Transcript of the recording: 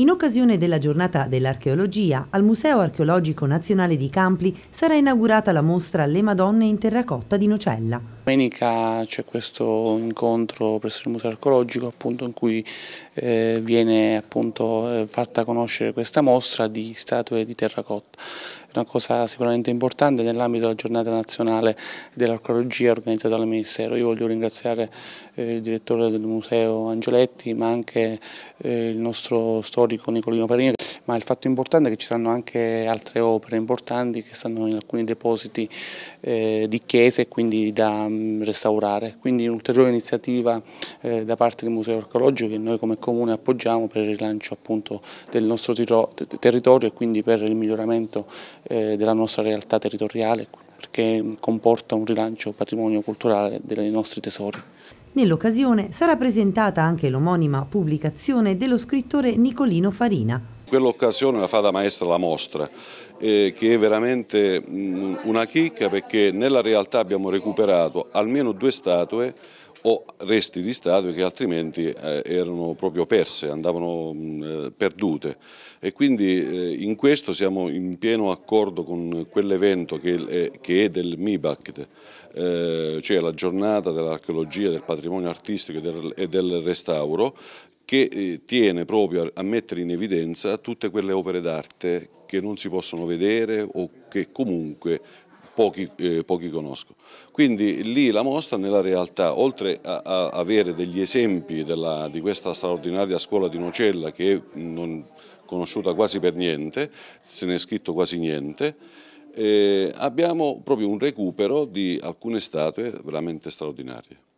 In occasione della giornata dell'archeologia, al Museo Archeologico Nazionale di Campli sarà inaugurata la mostra Le Madonne in terracotta di Nocella. Domenica c'è questo incontro presso il Museo Archeologico appunto, in cui eh, viene appunto, eh, fatta conoscere questa mostra di statue di terracotta è una cosa sicuramente importante nell'ambito della giornata nazionale dell'archeologia organizzata dal Ministero. Io voglio ringraziare eh, il direttore del museo Angioletti, ma anche eh, il nostro storico Nicolino Farina ma il fatto importante è che ci saranno anche altre opere importanti che stanno in alcuni depositi eh, di chiese e quindi da mh, mm, restaurare. Quindi un'ulteriore iniziativa eh, da parte del Museo Archeologico che noi come Comune appoggiamo per il rilancio appunto del nostro territorio e quindi per il miglioramento eh, della nostra realtà territoriale perché comporta un rilancio patrimonio culturale dei nostri tesori. Nell'occasione sarà presentata anche l'omonima pubblicazione dello scrittore Nicolino Farina, Quell'occasione la fa da maestra la mostra, eh, che è veramente mh, mm, una chicca perché nella realtà abbiamo recuperato almeno due statue o resti di statue che altrimenti eh, erano proprio perse, andavano eh, perdute e quindi eh, in questo siamo in pieno accordo con quell'evento che, è del MIBACT, cioè la giornata dell'archeologia, del patrimonio artistico e del restauro che tiene proprio a mettere in evidenza tutte quelle opere d'arte che non si possono vedere o che comunque pochi, eh, pochi, conosco. Quindi lì la mostra nella realtà, oltre a, a avere degli esempi della, di questa straordinaria scuola di Nocella che non conosciuta quasi per niente, se ne è scritto quasi niente, eh, abbiamo proprio un recupero di alcune statue veramente straordinarie.